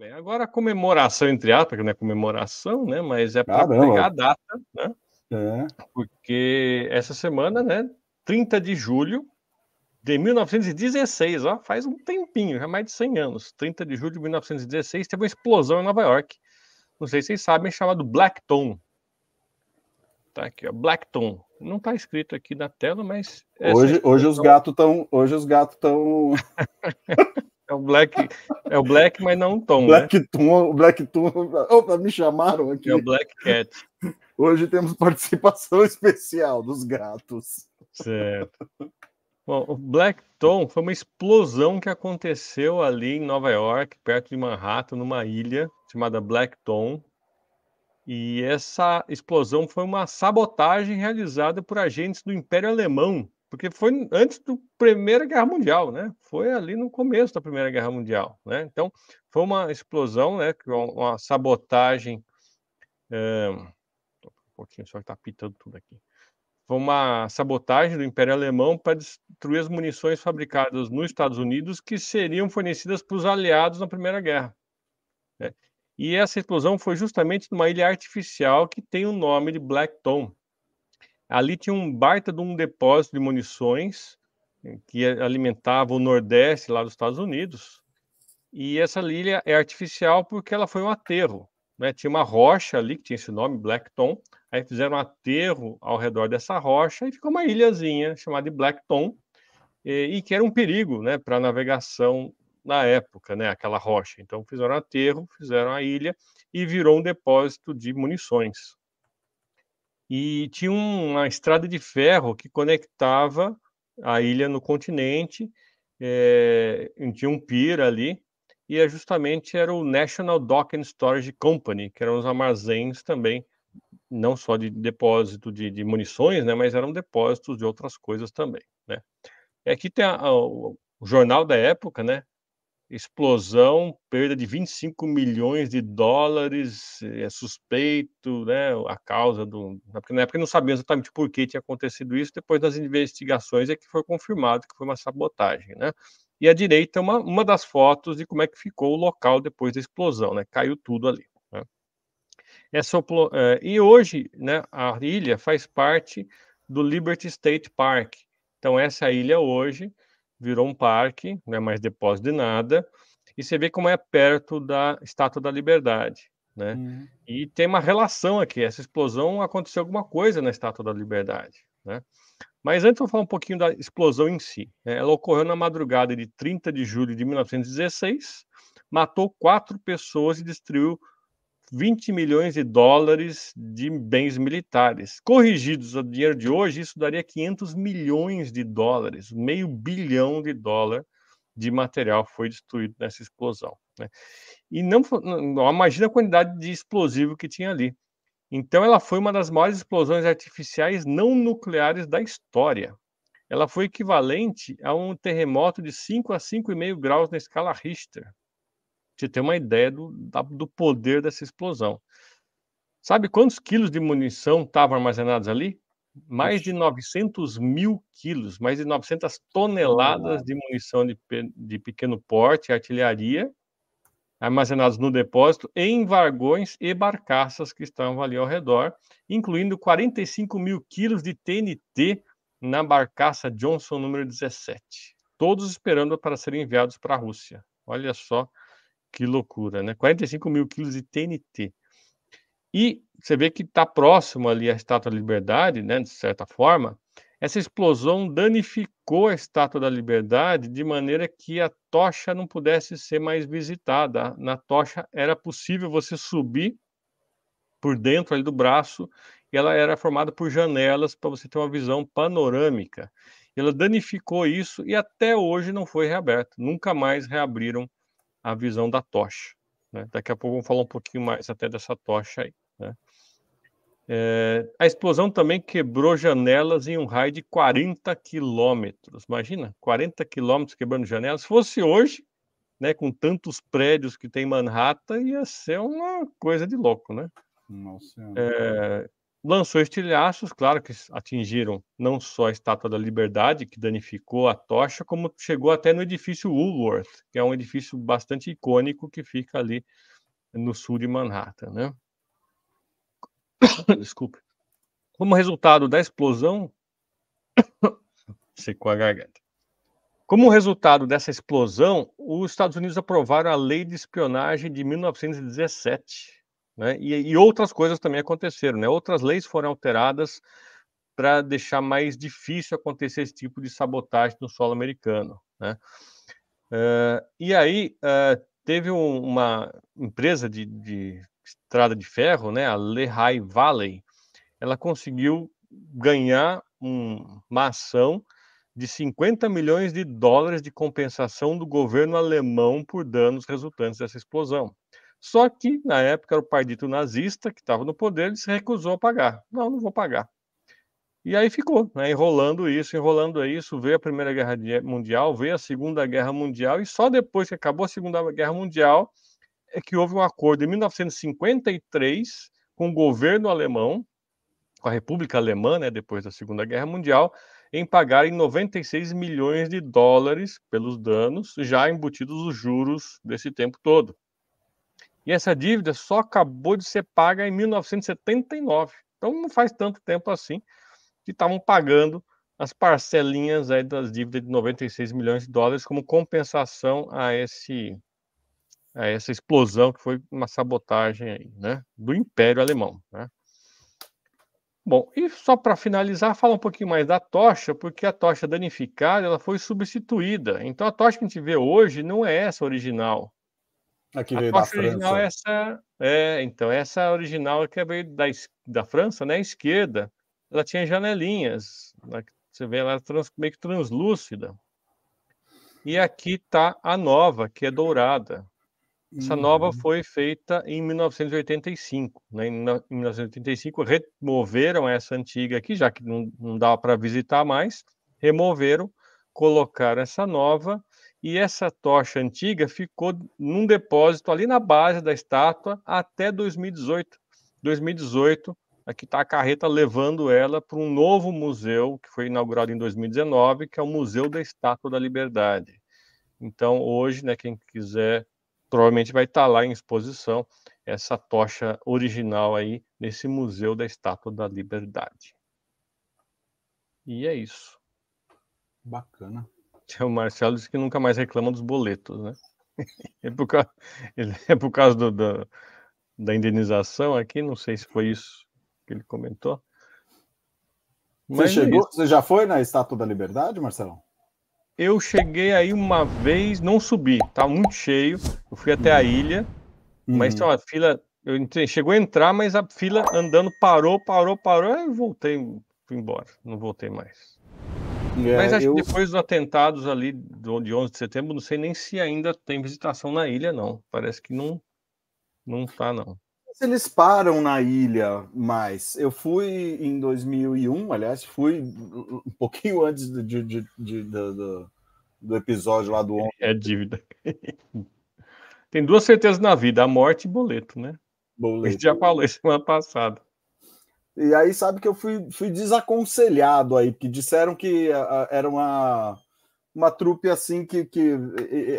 Bem, agora a comemoração, entre aspas, que não é comemoração, né? Mas é para pegar a data, né? É. Porque essa semana, né? 30 de julho de 1916, ó, faz um tempinho, já é mais de 100 anos. 30 de julho de 1916 teve uma explosão em Nova York. Não sei se vocês sabem, chamado Blackton. Tá aqui, ó, Blackton. Não tá escrito aqui na tela, mas hoje, é hoje os gatos estão, hoje os gatos estão É o Black, é o Black, mas não o Tom. Né? Black né? Tom, o Black Tom. Opa, me chamaram aqui. É o Black Cat. Hoje temos participação especial dos gatos. Certo. Bom, o Black Tom foi uma explosão que aconteceu ali em Nova York, perto de Manhattan, numa ilha chamada Black Tom. E essa explosão foi uma sabotagem realizada por agentes do Império Alemão porque foi antes da Primeira Guerra Mundial, né? Foi ali no começo da Primeira Guerra Mundial, né? Então, foi uma explosão, né? Uma sabotagem... Eh, um pouquinho, só que tá pitando tudo aqui foi uma sabotagem do Império Alemão para destruir as munições fabricadas nos Estados Unidos que seriam fornecidas para os aliados na Primeira Guerra. Né? E essa explosão foi justamente numa ilha artificial que tem o nome de Black Tom. Ali tinha um baita de um depósito de munições eh, que alimentava o Nordeste lá dos Estados Unidos. E essa ilha é artificial porque ela foi um aterro. Né? Tinha uma rocha ali que tinha esse nome, Blackton. Aí fizeram um aterro ao redor dessa rocha e ficou uma ilhazinha chamada de Blackton, eh, e, que era um perigo né, para a navegação na época, né, aquela rocha. Então fizeram um aterro, fizeram a ilha e virou um depósito de munições e tinha uma estrada de ferro que conectava a ilha no continente, é, tinha um pier ali, e é justamente era o National Dock and Storage Company, que eram os armazéns também, não só de depósito de, de munições, né, mas eram depósitos de outras coisas também, né. aqui é tem a, a, o jornal da época, né, explosão, perda de 25 milhões de dólares, é suspeito, né, a causa do... Né, porque na época não sabiam exatamente por que tinha acontecido isso, depois das investigações é que foi confirmado que foi uma sabotagem, né? E à direita é uma, uma das fotos de como é que ficou o local depois da explosão, né? Caiu tudo ali. Né? Essa, é é, e hoje, né, a ilha faz parte do Liberty State Park. Então, essa ilha hoje virou um parque, não é mais depósito de nada, e você vê como é perto da Estátua da Liberdade. Né? Uhum. E tem uma relação aqui, essa explosão aconteceu alguma coisa na Estátua da Liberdade. Né? Mas antes eu vou falar um pouquinho da explosão em si. Né? Ela ocorreu na madrugada de 30 de julho de 1916, matou quatro pessoas e destruiu 20 milhões de dólares de bens militares. Corrigidos ao dinheiro de hoje, isso daria 500 milhões de dólares, meio bilhão de dólar de material foi destruído nessa explosão. Né? E não, não imagina a quantidade de explosivo que tinha ali. Então, ela foi uma das maiores explosões artificiais não nucleares da história. Ela foi equivalente a um terremoto de 5 a 5,5 graus na escala Richter gente ter uma ideia do, da, do poder dessa explosão. Sabe quantos quilos de munição estavam armazenados ali? Mais de 900 mil quilos, mais de 900 toneladas de munição de, de pequeno porte, artilharia, armazenados no depósito, em vargões e barcaças que estavam ali ao redor, incluindo 45 mil quilos de TNT na barcaça Johnson número 17. Todos esperando para serem enviados para a Rússia. Olha só que loucura, né? 45 mil quilos de TNT. E você vê que está próximo ali a Estátua da Liberdade, né? De certa forma, essa explosão danificou a Estátua da Liberdade de maneira que a tocha não pudesse ser mais visitada. Na tocha era possível você subir por dentro ali do braço e ela era formada por janelas para você ter uma visão panorâmica. Ela danificou isso e até hoje não foi reaberto. Nunca mais reabriram a visão da tocha. Né? Daqui a pouco vamos falar um pouquinho mais até dessa tocha aí. Né? É, a explosão também quebrou janelas em um raio de 40 quilômetros. Imagina, 40 quilômetros quebrando janelas. Se fosse hoje, né, com tantos prédios que tem em Manhattan, ia ser uma coisa de louco, né? Nossa, é, lançou estilhaços, claro que atingiram não só a Estátua da Liberdade, que danificou a tocha, como chegou até no edifício Woolworth, que é um edifício bastante icônico que fica ali no sul de Manhattan, né? Desculpe. Como resultado da explosão, secou a garganta. Como resultado dessa explosão, os Estados Unidos aprovaram a Lei de Espionagem de 1917 né? E, e, outras coisas também aconteceram, né? outras leis foram alteradas para deixar mais difícil acontecer esse tipo de sabotagem no solo americano. Né? Uh, e aí uh, teve um, uma empresa de, de, estrada de ferro, né, a Lehigh Valley, ela conseguiu ganhar um, uma ação de 50 milhões de dólares de compensação do governo alemão por danos resultantes dessa explosão. Só que, na época, era o partido nazista que estava no poder, ele se recusou a pagar. Não, não vou pagar. E aí ficou, né, enrolando isso, enrolando isso. Veio a Primeira Guerra Mundial, veio a Segunda Guerra Mundial, e só depois que acabou a Segunda Guerra Mundial é que houve um acordo em 1953 com o governo alemão, com a República Alemã, né, depois da Segunda Guerra Mundial, em pagar em 96 milhões de dólares pelos danos, já embutidos os juros desse tempo todo. E essa dívida só acabou de ser paga em 1979. Então não faz tanto tempo assim que estavam pagando as parcelinhas aí das dívidas de 96 milhões de dólares como compensação a esse a essa explosão que foi uma sabotagem aí, né, do Império Alemão, né? Bom, e só para finalizar, falar um pouquinho mais da tocha, porque a tocha danificada ela foi substituída. Então a tocha que a gente vê hoje não é essa original. Aqui veio da França. É essa, é, então, essa original que é veio da, da França, né? À esquerda, ela tinha janelinhas. Né, você vê ela trans, meio que translúcida. E aqui está a nova, que é dourada. Essa nova uhum. foi feita em 1985. Né? Em 1985, removeram essa antiga aqui, já que não, não dava para visitar mais, removeram, colocaram essa nova e essa tocha antiga ficou num depósito ali na base da estátua até 2018. 2018, aqui está a carreta levando ela para um novo museu que foi inaugurado em 2019, que é o Museu da Estátua da Liberdade. Então, hoje, né, quem quiser, provavelmente vai estar tá lá em exposição essa tocha original aí nesse Museu da Estátua da Liberdade. E é isso. Bacana. O Marcelo disse que nunca mais reclama dos boletos, né? É por causa, é por causa do, do, da indenização aqui, não sei se foi isso que ele comentou. Mas você, é chegou, você já foi na Estátua da Liberdade, Marcelão? Eu cheguei aí uma vez, não subi, tá muito cheio. Eu fui até a uhum. ilha, uhum. mas tem uma fila. Eu entrei, chegou a entrar, mas a fila andando parou, parou, parou, e voltei, fui embora, não voltei mais. É, Mas acho eu... que depois dos atentados ali do, de 11 de setembro, não sei nem se ainda tem visitação na ilha, não. Parece que não, não está não. Eles param na ilha mais. Eu fui em 2001, aliás, fui um pouquinho antes do, de, de, de, do, do episódio lá do 11. É, é dívida. tem duas certezas na vida, a morte e boleto, né? Boleto. A gente já falou semana passada. E aí sabe que eu fui, fui desaconselhado aí, porque disseram que a, a, era uma, uma trupe assim que, que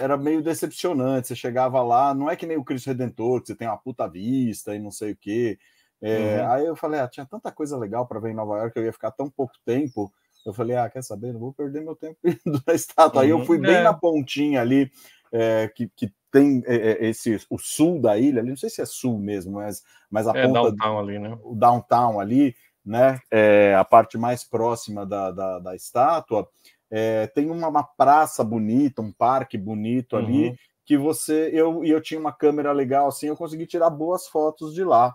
era meio decepcionante. Você chegava lá, não é que nem o Cristo Redentor, que você tem uma puta vista e não sei o quê. É, uhum. Aí eu falei, ah, tinha tanta coisa legal para ver em Nova York, eu ia ficar tão pouco tempo. Eu falei, ah, quer saber? Não vou perder meu tempo indo na estátua. Uhum. Aí eu uhum. fui bem é. na pontinha ali, é, que, que tem é, é, esse o sul da ilha, não sei se é sul mesmo, mas, mas a é, ponta downtown ali, né? o downtown ali, né? É, a parte mais próxima da, da, da estátua é, tem uma, uma, praça bonita, um parque bonito uhum. ali que você eu e eu tinha uma câmera legal assim, eu consegui tirar boas fotos de lá.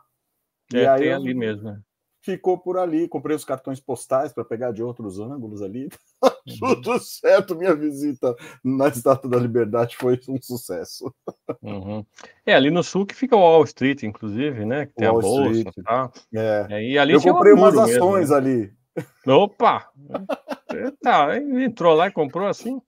É, e aí tem eu, ali mesmo. Né? ficou por ali. Comprei os cartões postais para pegar de outros ângulos ali. Uhum. Tudo certo, minha visita na Estátua da Liberdade foi um sucesso. Uhum. É, ali no sul que fica o Wall Street, inclusive, né? Que tem Wall a bolsa. Street. Tá? É. É, e ali Eu comprei umas ações mesmo, né? ali. Opa! É, tá, entrou lá e comprou assim?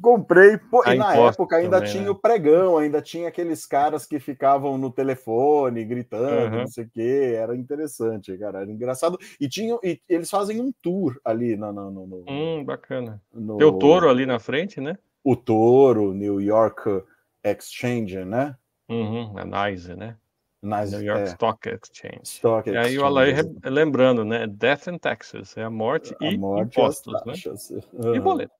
Comprei, pô, e tá na época ainda também, tinha né? o pregão, ainda tinha aqueles caras que ficavam no telefone gritando, uhum. não sei o quê, era interessante, cara, era engraçado. E, tinham, e eles fazem um tour ali no no, no, Hum, bacana. No... Tem o touro ali na frente, né? O touro, New York Exchange, né? Uhum, a NICE, né? New York é, Stock Exchange. Stock E aí o Alain lembrando, né? Death and Taxes, é a morte a e morte impostos, né? e né? Uhum. E boleto.